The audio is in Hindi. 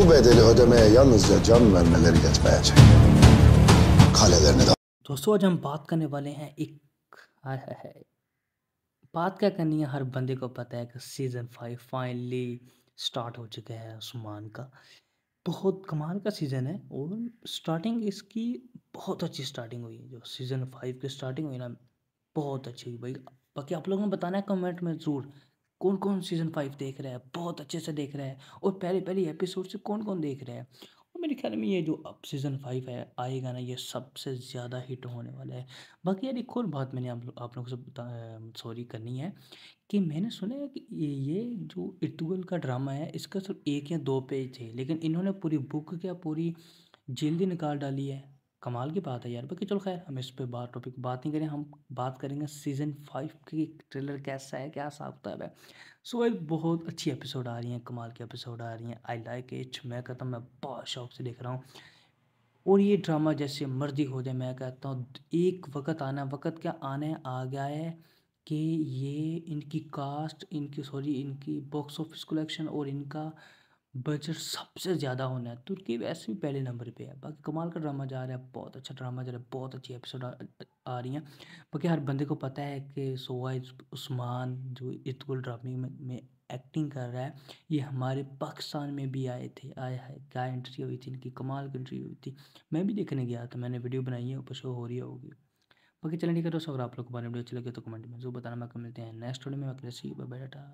Bu bedeli ödemeye yalnızca can vermeleri yetmeyecek. Kalelerini de... दोस्तों आज हम बात करने वाले हैं एक बात क्या करनी है हर बंदे को पता है कि सीज़न फाइव फाइनली स्टार्ट हो चुका है उस्मान का बहुत कमाल का सीज़न है और स्टार्टिंग इसकी बहुत अच्छी स्टार्टिंग हुई है जो सीज़न फाइव की स्टार्टिंग हुई ना बहुत अच्छी हुई भाई बाकी आप लोगों ने बताना है कमेंट में ज़रूर कौन कौन सीज़न फाइव देख रहा है बहुत अच्छे से देख रहा है और पहले पहले एपिसोड से कौन कौन देख रहा है और मेरे ख्याल में ये जो अब सीज़न फाइव है आएगा ना ये सबसे ज़्यादा हिट होने वाला है बाकी यार एक और बात मैंने आप आप लोगों से सॉरी करनी है कि मैंने सुना है कि ये ये जो इर्तुगल का ड्रामा है इसका सिर्फ एक या दो पेज थे लेकिन इन्होंने पूरी बुक क्या पूरी जल्दी निकाल डाली है कमाल की बात है यार बाकी चलो खैर हम इस पर बात टॉपिक बात नहीं करें हम बात करेंगे सीज़न फाइव की ट्रेलर कैसा है क्या हिसाब किताब है सो एक बहुत अच्छी एपिसोड आ रही है कमाल की एपिसोड आ रही है आई लाइक इट मैं कहता हूँ मैं बहुत शौक से देख रहा हूँ और ये ड्रामा जैसे मर्जी हो जाए मैं कहता हूँ एक वक्त आना वक्त क्या आने आ गया है कि ये इनकी कास्ट इनकी सॉरी इनकी बॉक्स ऑफिस कलेक्शन और इनका बजट सबसे ज़्यादा होना है तुर्की तो वैसे भी पहले नंबर पे है बाकी कमाल का ड्रामा जा रहा है बहुत अच्छा ड्रामा जा रहा है बहुत अच्छी एपिसोड आ, आ रही हैं बाकी हर बंदे को पता है कि सोआ उस्मान जो इतगुल ड्रामे में, में एक्टिंग कर रहा है ये हमारे पाकिस्तान में भी आए थे आए है क्या एंट्री हुई थी इनकी कमाल की एंट्री हुई थी मैं भी देखने गया था मैंने वीडियो बनाई है ऊपर शो हो रही होगी बाकी चलें ठीक है दोस्तों अगर आप लोग को बारे में अच्छी लगे तो कमेंट में जरूर बताना मैं मिलते हैं नेक्स्ट वीडियो में बैठा